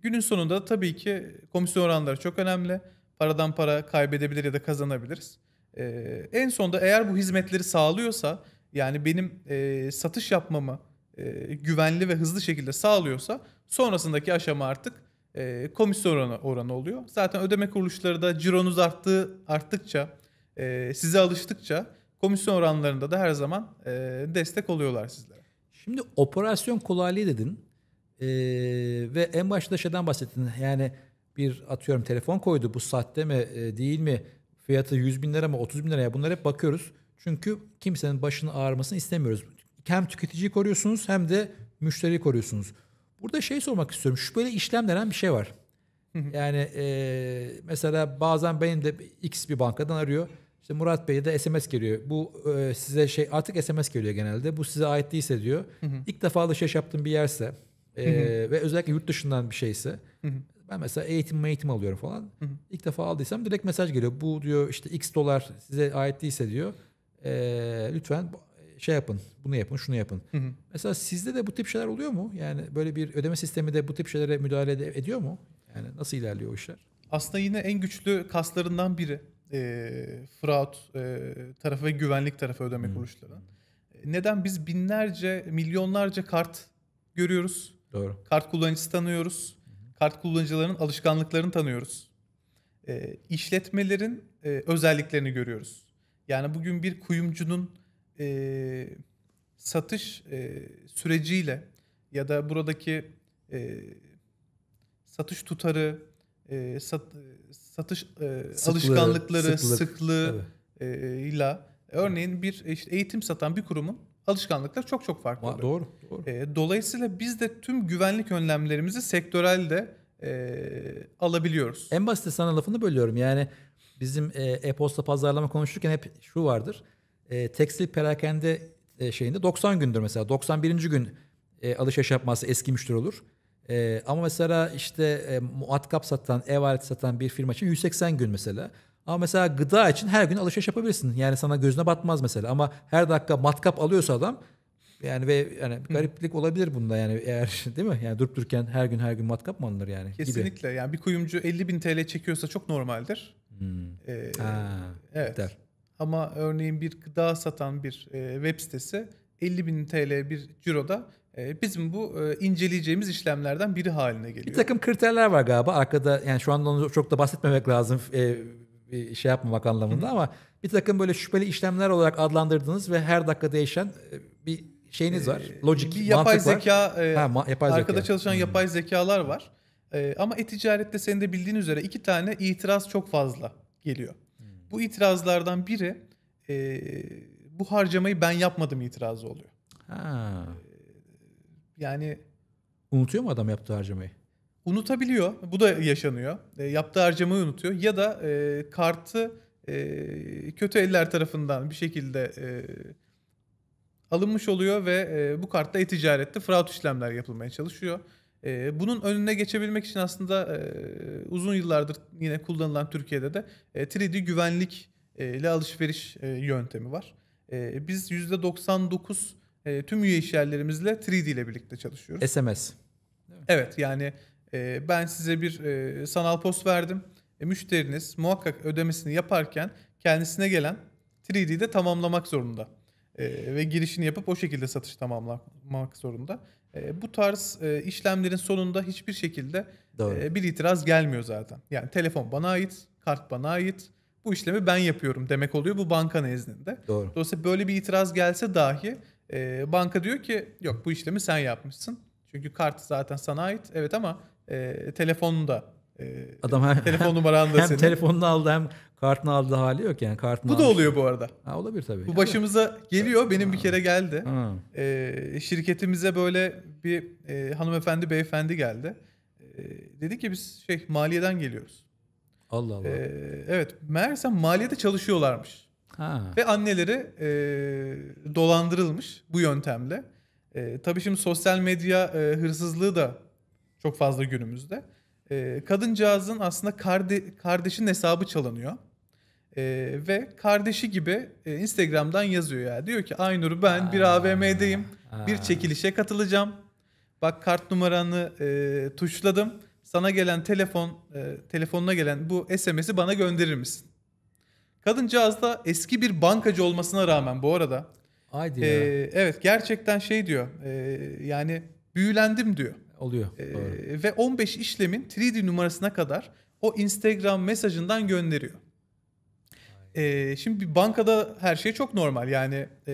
günün sonunda tabii ki komisyon oranları çok önemli. Paradan para kaybedebilir ya da kazanabiliriz. E, en sonunda eğer bu hizmetleri sağlıyorsa yani benim e, satış yapmamı e, güvenli ve hızlı şekilde sağlıyorsa sonrasındaki aşama artık e, komisyon oranı, oranı oluyor. Zaten ödeme kuruluşları da cironuz arttığı arttıkça e, size alıştıkça komisyon oranlarında da her zaman e, destek oluyorlar sizlere. Şimdi operasyon kolaylığı dedin ee, ve en başta şeyden bahsettin. Yani bir atıyorum telefon koydu bu saatte mi e, değil mi fiyatı 100 bin lira mı 30 bin liraya bunlara hep bakıyoruz. Çünkü kimsenin başının ağrımasını istemiyoruz. Hem tüketiciyi koruyorsunuz hem de müşteriyi koruyorsunuz. Burada şey sormak istiyorum. Şüpheli işlem denen bir şey var. yani e, mesela bazen benim de X bir bankadan arıyor. İşte Murat Bey'e de SMS geliyor. Bu e, size şey artık SMS geliyor genelde. Bu size ait değilse diyor. Hı hı. İlk defa alışveriş yaptığım bir yerse e, ve özellikle yurt dışından bir şeyse hı hı. ben mesela eğitim eğitim alıyorum falan. Hı hı. İlk defa aldıysam direkt mesaj geliyor. Bu diyor işte X dolar size ait değilse diyor. E, lütfen şey yapın, bunu yapın, şunu yapın. Hı hı. Mesela sizde de bu tip şeyler oluyor mu? Yani böyle bir ödeme sistemi de bu tip şeylere müdahale ediyor mu? Yani nasıl ilerliyor o işler? Aslında yine en güçlü kaslarından biri e, fraud e, tarafı ve güvenlik tarafı ödeme hmm. kuruluşları. E, neden biz binlerce, milyonlarca kart görüyoruz? Doğru. Kart kullanıcısı tanıyoruz. Hmm. Kart kullanıcılarının alışkanlıklarını tanıyoruz. E, işletmelerin e, özelliklerini görüyoruz. Yani bugün bir kuyumcunun e, satış e, süreciyle ya da buradaki e, satış tutarı, e, sat, e, satış e, sıklığı, alışkanlıkları sıklık, sıklığıyla evet. örneğin bir işte eğitim satan bir kurumun alışkanlıkları çok çok farklı. doğru. doğru. E, dolayısıyla biz de tüm güvenlik önlemlerimizi sektörelde e, alabiliyoruz. En basit sana lafını bölüyorum. Yani bizim e, e-posta pazarlama konuşurken hep şu vardır. E, tekstil perakende e, şeyinde 90 gündür mesela. 91. gün e, alışveriş yapması eski müşteri olur. E, ama mesela işte e, muatkap satan, ev aleti satan bir firma için 180 gün mesela. Ama mesela gıda için her gün alışveriş yapabilirsin. Yani sana gözüne batmaz mesela. Ama her dakika matkap alıyorsa adam yani ve yani gariplik olabilir bunda yani eğer değil mi? Yani durup dururken her gün her gün matkap mı alınır yani? Kesinlikle gibi. yani bir kuyumcu 50 bin TL çekiyorsa çok normaldir. Hmm. Ee, ha, evet. Der. Ama örneğin bir gıda satan bir e, web sitesi 50 bin TL bir ciroda ee, bizim bu e, inceleyeceğimiz işlemlerden biri haline geliyor. Bir takım kriterler var galiba arkada yani şu anda onu çok da bahsetmemek lazım e, e, şey yapmamak anlamında ama bir takım böyle şüpheli işlemler olarak adlandırdığınız ve her dakika değişen bir şeyiniz var. Ee, Logic, bir yapay zeka, var. E, ha, yapay arkada zeka. çalışan hmm. yapay zekalar var. ama e-ticarette senin de bildiğin üzere iki tane itiraz çok fazla geliyor. Hmm. Bu itirazlardan biri e, bu harcamayı ben yapmadım itirazı oluyor. Ha yani unutuyor mu adam yaptığı harcamayı? Unutabiliyor. Bu da yaşanıyor. E, yaptığı harcamayı unutuyor. Ya da e, kartı e, kötü eller tarafından bir şekilde e, alınmış oluyor ve e, bu kartta e-ticarette fraud işlemler yapılmaya çalışıyor. E, bunun önüne geçebilmek için aslında e, uzun yıllardır yine kullanılan Türkiye'de de e, 3D güvenlik e, ile alışveriş e, yöntemi var. E, biz %99 e, tüm üye işyerlerimizle 3D ile birlikte çalışıyoruz. SMS. Evet yani e, ben size bir e, sanal post verdim. E, müşteriniz muhakkak ödemesini yaparken kendisine gelen 3D'de tamamlamak zorunda. E, ve girişini yapıp o şekilde satış tamamlamak zorunda. E, bu tarz e, işlemlerin sonunda hiçbir şekilde e, bir itiraz gelmiyor zaten. Yani telefon bana ait, kart bana ait. Bu işlemi ben yapıyorum demek oluyor bu banka nezdinde. Doğru. Dolayısıyla böyle bir itiraz gelse dahi e, banka diyor ki yok bu işlemi sen yapmışsın. Çünkü kart zaten sana ait. Evet ama e, telefonun da e, Adam hem, telefon numaran da hem senin. telefonunu aldı hem kartını aldı hali yok yani kartını. Bu almış. da oluyor bu arada. Ha, olabilir tabii. Bu başımıza geliyor. Benim bir kere geldi. E, şirketimize böyle bir e, hanımefendi beyefendi geldi. E, dedi ki biz şey maliyeden geliyoruz. Allah Allah. E, evet meğersem maliyede çalışıyorlarmış. Ha. Ve anneleri e, dolandırılmış bu yöntemle. E, tabii şimdi sosyal medya e, hırsızlığı da çok fazla günümüzde. E, kadıncağızın aslında karde, kardeşin hesabı çalınıyor. E, ve kardeşi gibi e, Instagram'dan yazıyor Yani. Diyor ki Aynur ben ha. bir AVM'deyim. Ha. Bir çekilişe katılacağım. Bak kart numaranı e, tuşladım. Sana gelen telefon e, telefonuna gelen bu SMS'i bana gönderir misin? Kadıncağız da eski bir bankacı olmasına rağmen bu arada. Haydi ya. E, evet gerçekten şey diyor e, yani büyülendim diyor. Oluyor. E, ve 15 işlemin 3D numarasına kadar o Instagram mesajından gönderiyor. E, şimdi bir bankada her şey çok normal yani e,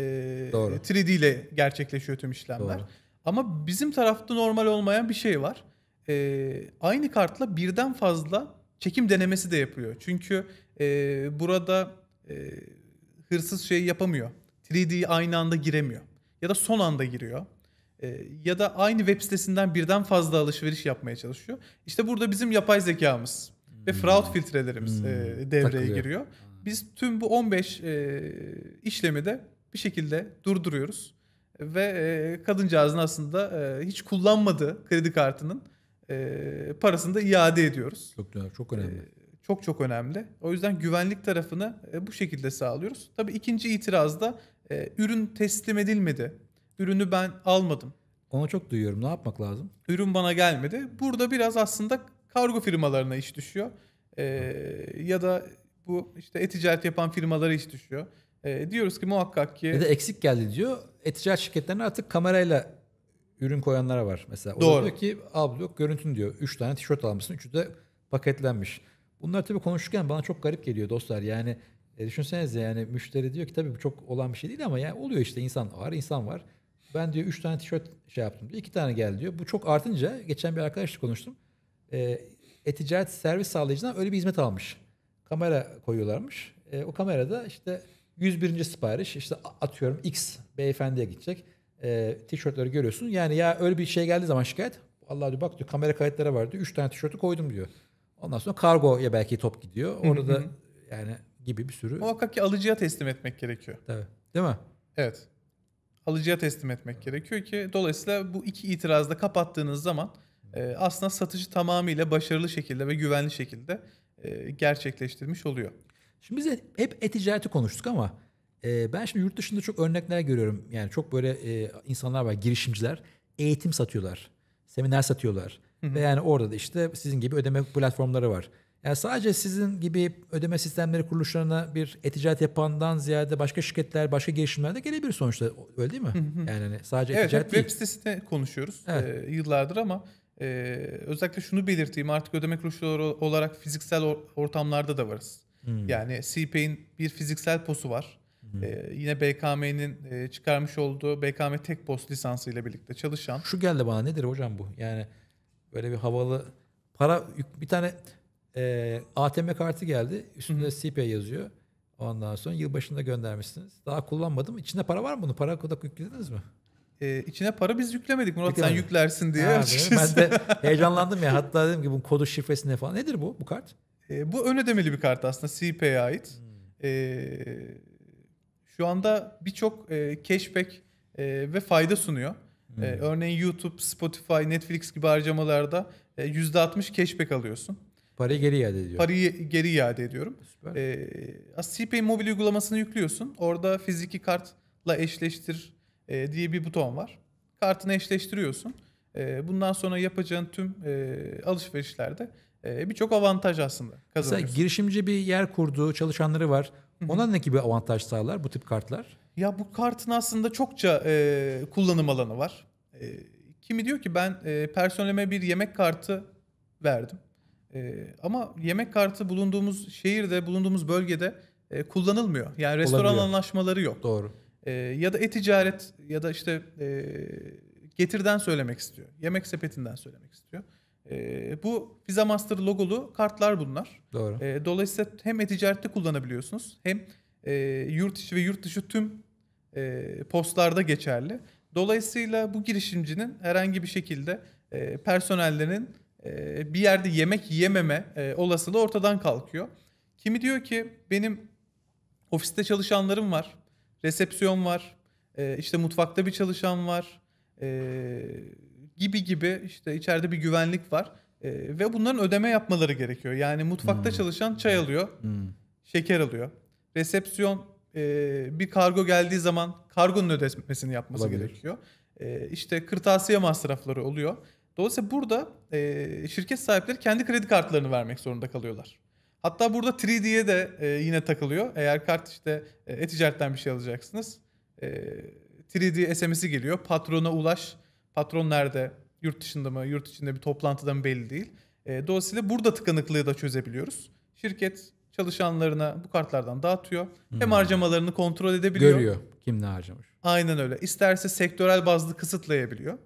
Doğru. 3D ile gerçekleşiyor tüm işlemler. Doğru. Ama bizim tarafta normal olmayan bir şey var. E, aynı kartla birden fazla çekim denemesi de yapıyor. Çünkü e, burada e, hırsız şey yapamıyor. 3D aynı anda giremiyor. Ya da son anda giriyor. E, ya da aynı web sitesinden birden fazla alışveriş yapmaya çalışıyor. İşte burada bizim yapay zekamız hmm. ve fraud filtrelerimiz hmm. e, devreye Takılıyor. giriyor. Biz tüm bu 15 e, işlemi de bir şekilde durduruyoruz. Ve e, kadıncağızın aslında e, hiç kullanmadığı kredi kartının e, parasını da iade ediyoruz. Çok, çok önemli. E, çok çok önemli. O yüzden güvenlik tarafını e, bu şekilde sağlıyoruz. Tabii ikinci itiraz da e, ürün teslim edilmedi. Ürünü ben almadım. Onu çok duyuyorum. Ne yapmak lazım? Ürün bana gelmedi. Burada biraz aslında kargo firmalarına iş düşüyor. E, ya da bu işte e-ticaret yapan firmalara iş düşüyor. diyoruz ki muhakkak ki... Ya da eksik geldi diyor. E-ticaret şirketlerine artık kamerayla ürün koyanlara var mesela. O Doğru. diyor ki abi yok görüntün diyor. 3 tane tişört almışsın. Üçü de paketlenmiş. Bunlar tabii konuşurken bana çok garip geliyor dostlar. Yani e, düşünsenize yani müşteri diyor ki tabii bu çok olan bir şey değil ama yani oluyor işte insan var, insan var. Ben diyor 3 tane tişört şey yaptım diyor. 2 tane geldi diyor. Bu çok artınca geçen bir arkadaşla konuştum. E, e-ticaret servis sağlayıcıdan öyle bir hizmet almış. Kamera koyuyorlarmış. E, o kamerada işte 101. sipariş işte atıyorum X beyefendiye gidecek. E, tişörtleri görüyorsun. Yani ya öyle bir şey geldiği zaman şikayet. Allah diyor bak diyor kamera kayıtları var diyor. 3 tane tişörtü koydum diyor. Ondan sonra kargoya belki top gidiyor. Orada da yani gibi bir sürü. Muhakkak ki alıcıya teslim etmek gerekiyor. Tabii. Değil mi? Evet. Alıcıya teslim etmek gerekiyor ki dolayısıyla bu iki itirazda kapattığınız zaman e, aslında satışı tamamıyla başarılı şekilde ve güvenli şekilde e, gerçekleştirmiş oluyor. Şimdi biz hep e-ticareti konuştuk ama e, ben şimdi yurt dışında çok örnekler görüyorum. Yani çok böyle e, insanlar var, girişimciler eğitim satıyorlar, seminer satıyorlar. Ve yani orada da işte sizin gibi ödeme platformları var. Yani sadece sizin gibi ödeme sistemleri kuruluşlarına bir e-ticaret yapandan ziyade başka şirketler, başka girişimler de gelebilir sonuçta. Öyle değil mi? Yani hani sadece evet, e-ticaret değil. Web sitesinde konuşuyoruz evet. e, yıllardır ama e, özellikle şunu belirteyim artık ödeme kuruluşları olarak fiziksel ortamlarda da varız. Hmm. Yani CPay'in bir fiziksel posu var. Hmm. yine BKM'nin e, çıkarmış olduğu BKM Tek Post lisansı ile birlikte çalışan. Şu geldi bana nedir hocam bu? Yani Böyle bir havalı para bir tane e, ATM kartı geldi. Üstünde Hı. yazıyor. Ondan sonra yılbaşında göndermişsiniz. Daha kullanmadım. İçinde para var mı bunun? Para kodak yüklediniz mi? Ee, içine para biz yüklemedik Murat Yüklemedim. sen yüklersin diye. Abi, ben de heyecanlandım ya. Hatta dedim ki bu kodu şifresi ne falan. Nedir bu bu kart? Ee, bu ön ödemeli bir kart aslında CP'ye ait. Hmm. Ee, şu anda birçok e, cashback e, ve fayda sunuyor. Ee, hmm. örneğin YouTube, Spotify, Netflix gibi harcamalarda e, %60 cashback alıyorsun. Parayı geri iade ediyorum. Parayı geri iade ediyorum. Süper. Ee, CPay mobil uygulamasını yüklüyorsun. Orada fiziki kartla eşleştir e, diye bir buton var. Kartını eşleştiriyorsun. E, bundan sonra yapacağın tüm e, alışverişlerde e, birçok avantaj aslında kazanıyorsun. Mesela girişimci bir yer kurdu, çalışanları var. Ona ne gibi avantaj sağlar bu tip kartlar? Ya bu kartın aslında çokça e, kullanım alanı var. E, kimi diyor ki ben e, personelime bir yemek kartı verdim. E, ama yemek kartı bulunduğumuz şehirde, bulunduğumuz bölgede e, kullanılmıyor. Yani restoran anlaşmaları yok. Doğru. E, ya da e-ticaret ya da işte e, getirden söylemek istiyor. Yemek sepetinden söylemek istiyor. E, bu Visa Master logolu kartlar bunlar. Doğru. E, dolayısıyla hem e-ticarette kullanabiliyorsunuz hem e, yurt içi ve yurt dışı tüm e, postlarda geçerli. Dolayısıyla bu girişimcinin herhangi bir şekilde e, personellerinin e, bir yerde yemek yememe e, olasılığı ortadan kalkıyor. Kimi diyor ki benim ofiste çalışanlarım var, resepsiyon var, e, işte mutfakta bir çalışan var e, gibi gibi işte içeride bir güvenlik var. E, ve bunların ödeme yapmaları gerekiyor. Yani mutfakta hmm. çalışan çay hmm. alıyor, hmm. şeker alıyor. Resepsiyon e, bir kargo geldiği zaman kargonun ödemesini yapması Olabilir. gerekiyor. E, işte kırtasiye masrafları oluyor. Dolayısıyla burada e, şirket sahipleri kendi kredi kartlarını vermek zorunda kalıyorlar. Hatta burada 3D'ye de e, yine takılıyor. Eğer kart işte e, e-ticaretten bir şey alacaksınız. E, 3D SMS'i geliyor. Patrona ulaş. Patron nerede? Yurt dışında mı? Yurt içinde bir toplantıda mı belli değil. E, dolayısıyla burada tıkanıklığı da çözebiliyoruz. Şirket çalışanlarına bu kartlardan dağıtıyor. Hmm. Hem harcamalarını kontrol edebiliyor. Görüyor kim ne harcamış. Aynen öyle. İsterse sektörel bazlı kısıtlayabiliyor.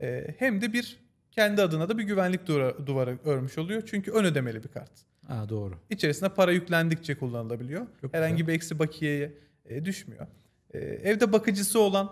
Ee, hem de bir kendi adına da bir güvenlik duvara, duvara örmüş oluyor. Çünkü ön ödemeli bir kart. Ha, doğru. İçerisine para yüklendikçe kullanılabiliyor. Çok Herhangi güzel. bir eksi bakiyeye e, düşmüyor. E, evde bakıcısı olan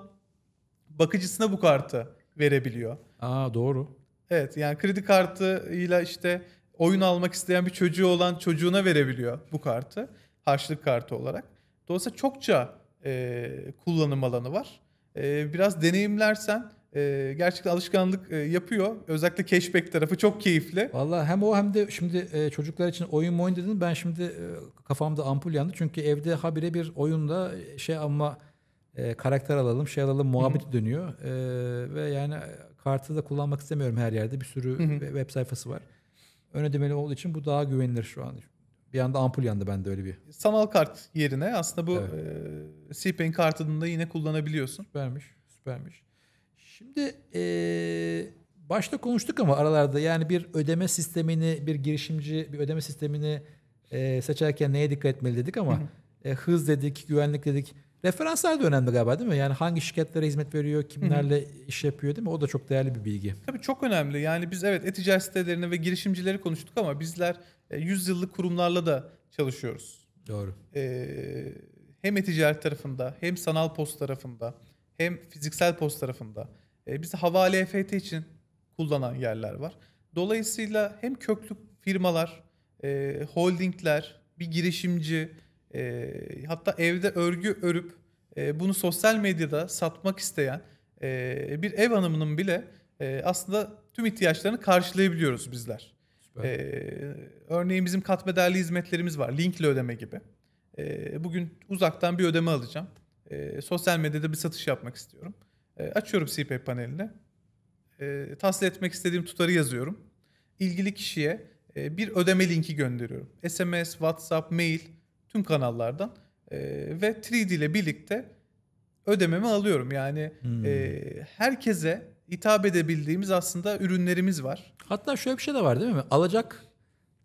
bakıcısına bu kartı verebiliyor. Aa doğru. Evet yani kredi kartıyla işte oyun almak isteyen bir çocuğu olan çocuğuna verebiliyor bu kartı. Harçlık kartı olarak. Dolayısıyla çokça e, kullanım alanı var. E, biraz deneyimlersen e, gerçekten alışkanlık e, yapıyor. Özellikle cashback tarafı çok keyifli. Vallahi hem o hem de şimdi e, çocuklar için oyun oyun dedin. Ben şimdi e, kafamda ampul yandı. Çünkü evde habire bir oyunda e, şey ama e, karakter alalım, şey alalım muhabbet Hı-hı. dönüyor. E, ve yani kartı da kullanmak istemiyorum her yerde. Bir sürü Hı-hı. web sayfası var. Ön ödemeli olduğu için bu daha güvenilir şu an. Bir anda ampul yandı bende öyle bir. Sanal kart yerine aslında bu evet. e, c kartını da yine kullanabiliyorsun. Süpermiş, süpermiş. Şimdi e, başta konuştuk ama aralarda yani bir ödeme sistemini, bir girişimci bir ödeme sistemini e, seçerken neye dikkat etmeli dedik ama e, hız dedik, güvenlik dedik. Referanslar da önemli galiba değil mi? Yani hangi şirketlere hizmet veriyor, kimlerle Hı-hı. iş yapıyor değil mi? O da çok değerli bir bilgi. Tabii çok önemli. Yani biz evet e sitelerini ve girişimcileri konuştuk ama bizler 100 e, yıllık kurumlarla da çalışıyoruz. Doğru. Ee, hem eticaret tarafında, hem sanal post tarafında, hem fiziksel post tarafında. Ee, biz havale EFT için kullanan yerler var. Dolayısıyla hem köklü firmalar, e, holdingler, bir girişimci, e, hatta evde örgü örüp e, bunu sosyal medyada satmak isteyen e, bir ev hanımının bile e, aslında tüm ihtiyaçlarını karşılayabiliyoruz bizler. E, örneğin bizim katmederli hizmetlerimiz var. linkli ödeme gibi. E, bugün uzaktan bir ödeme alacağım. E, sosyal medyada bir satış yapmak istiyorum. E, açıyorum CPAP panelini. E, tahsil etmek istediğim tutarı yazıyorum. İlgili kişiye e, bir ödeme linki gönderiyorum. SMS, WhatsApp, mail tüm kanallardan e, ve 3D ile birlikte ödememi alıyorum. Yani hmm. e, herkese hitap edebildiğimiz aslında ürünlerimiz var. Hatta şöyle bir şey de var değil mi? Alacak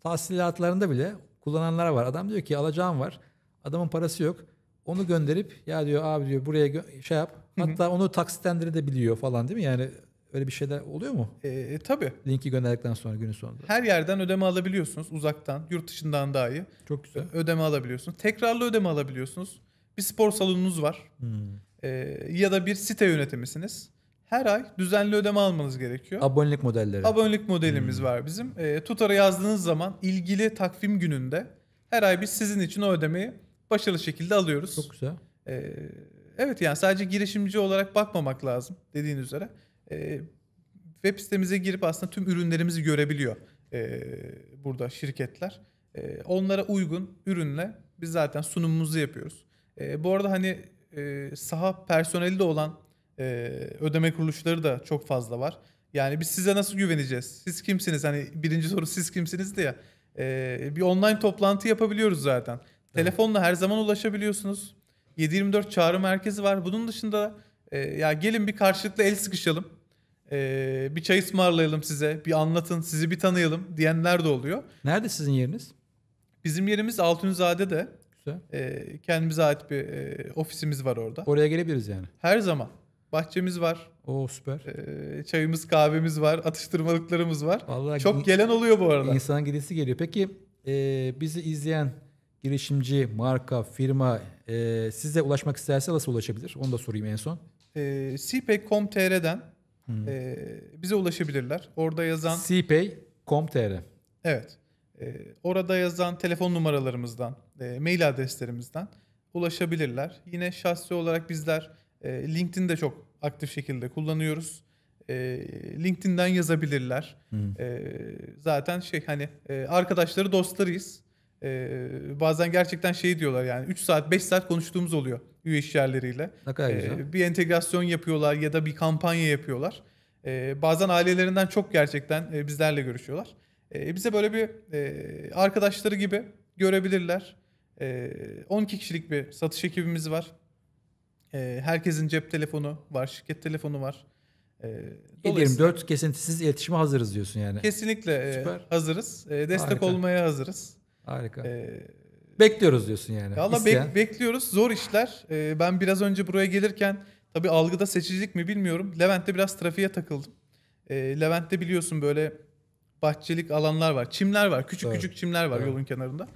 tahsilatlarında bile kullananlara var. Adam diyor ki alacağım var. Adamın parası yok. Onu gönderip ya diyor abi diyor buraya şey yap. Hatta onu taksitlendirebiliyor falan değil mi? Yani Öyle bir şeyler oluyor mu? E, e, tabii. Linki gönderdikten sonra günün sonunda. Her yerden ödeme alabiliyorsunuz uzaktan, yurt dışından daha iyi. Çok güzel. Ödeme alabiliyorsunuz. Tekrarlı ödeme alabiliyorsunuz. Bir spor salonunuz var. Hmm. E, ya da bir site yönetimisiniz. Her ay düzenli ödeme almanız gerekiyor. Abonelik modelleri. Abonelik modelimiz hmm. var bizim. E, tutara yazdığınız zaman ilgili takvim gününde her ay biz sizin için o ödemeyi başarılı şekilde alıyoruz. Çok güzel. E, evet yani sadece girişimci olarak bakmamak lazım dediğin üzere e, web sitemize girip aslında tüm ürünlerimizi görebiliyor e, burada şirketler. E, onlara uygun ürünle biz zaten sunumumuzu yapıyoruz. E, bu arada hani e, saha personeli de olan e, ödeme kuruluşları da çok fazla var. Yani biz size nasıl güveneceğiz? Siz kimsiniz? Hani birinci soru siz kimsiniz diye. E, bir online toplantı yapabiliyoruz zaten. Evet. Telefonla her zaman ulaşabiliyorsunuz. 724 çağrı merkezi var. Bunun dışında e, ya gelin bir karşılıklı el sıkışalım. E, bir çay ısmarlayalım size. Bir anlatın, sizi bir tanıyalım diyenler de oluyor. Nerede sizin yeriniz? Bizim yerimiz Altunizade'de. Güzel. E, kendimize ait bir e, ofisimiz var orada. Oraya gelebiliriz yani. Her zaman. Bahçemiz var. O süper. E, çayımız, kahvemiz var, atıştırmalıklarımız var. Vallahi Çok gelen oluyor bu arada. İnsan gidesi geliyor. Peki e, bizi izleyen girişimci, marka, firma e, size ulaşmak isterse nasıl ulaşabilir? Onu da sorayım en son. Ee, e, cpay.com.tr'den hmm. e, ee, bize ulaşabilirler. Orada yazan... cpay.com.tr e Evet. E, orada yazan telefon numaralarımızdan, e, mail adreslerimizden ulaşabilirler. Yine şahsi olarak bizler e, LinkedIn'de çok aktif şekilde kullanıyoruz. E, LinkedIn'den yazabilirler. E, zaten şey hani e, arkadaşları dostlarıyız. E, bazen gerçekten şey diyorlar yani 3 saat 5 saat konuştuğumuz oluyor üye işyerleriyle Ne kadar ee, güzel. Ee, bir entegrasyon yapıyorlar ya da bir kampanya yapıyorlar. Ee, bazen ailelerinden çok gerçekten e, bizlerle görüşüyorlar. Ee, bize böyle bir e, arkadaşları gibi görebilirler. E, ee, 12 kişilik bir satış ekibimiz var. E, herkesin cep telefonu var, şirket telefonu var. E, dört kesintisiz iletişime hazırız diyorsun yani. Kesinlikle e, Süper. hazırız. E, destek Harika. olmaya hazırız. Harika. E, Bekliyoruz diyorsun yani. Valla bek, bekliyoruz. Zor işler. Ee, ben biraz önce buraya gelirken tabi algıda seçicilik mi bilmiyorum. Levent'te biraz trafiğe takıldım. Ee, Levent'te biliyorsun böyle bahçelik alanlar var. Çimler var. Küçük evet. küçük çimler var evet. yolun kenarında.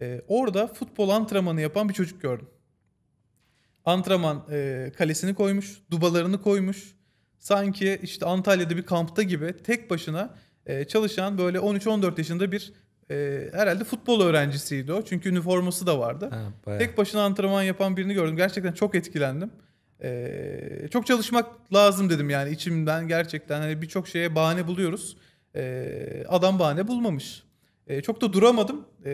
Ee, orada futbol antrenmanı yapan bir çocuk gördüm. Antrenman e, kalesini koymuş. Dubalarını koymuş. Sanki işte Antalya'da bir kampta gibi tek başına e, çalışan böyle 13-14 yaşında bir e, herhalde futbol öğrencisiydi o. Çünkü üniforması da vardı. Ha, Tek başına antrenman yapan birini gördüm. Gerçekten çok etkilendim. E, çok çalışmak lazım dedim yani içimden gerçekten. Hani birçok şeye bahane buluyoruz. E, adam bahane bulmamış. E, çok da duramadım. E,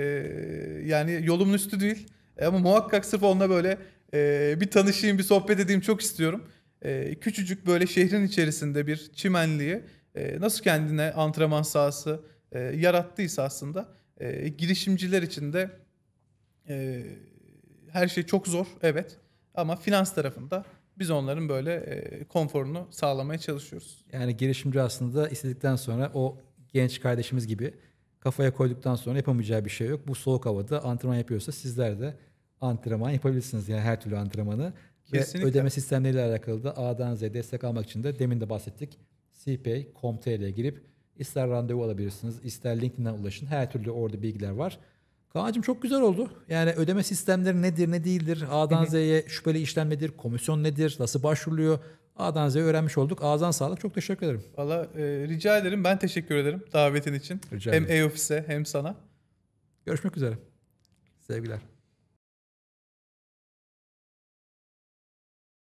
yani yolumun üstü değil. E, ama muhakkak sırf onunla böyle e, bir tanışayım, bir sohbet edeyim çok istiyorum. E, küçücük böyle şehrin içerisinde bir çimenliği e, nasıl kendine antrenman sahası, e, yarattıysa aslında e, girişimciler için de e, her şey çok zor evet ama finans tarafında biz onların böyle e, konforunu sağlamaya çalışıyoruz. Yani girişimci aslında istedikten sonra o genç kardeşimiz gibi kafaya koyduktan sonra yapamayacağı bir şey yok. Bu soğuk havada antrenman yapıyorsa sizler de antrenman yapabilirsiniz yani her türlü antrenmanı. Kesinlikle. Ve ödeme sistemleriyle alakalı da A'dan Z'ye destek almak için de demin de bahsettik. CPay.com.tr'ye girip İster randevu alabilirsiniz, ister LinkedIn'den ulaşın. Her türlü orada bilgiler var. Kaan'cığım çok güzel oldu. Yani ödeme sistemleri nedir ne değildir, A'dan Z'ye şüpheli işlem komisyon nedir, nasıl başvuruluyor, A'dan Z'ye öğrenmiş olduk. Ağzan sağlık. Çok teşekkür ederim. Valla e, rica ederim. Ben teşekkür ederim davetin için. Rica ederim. hem E-Ofis'e hem sana. Görüşmek üzere. Sevgiler.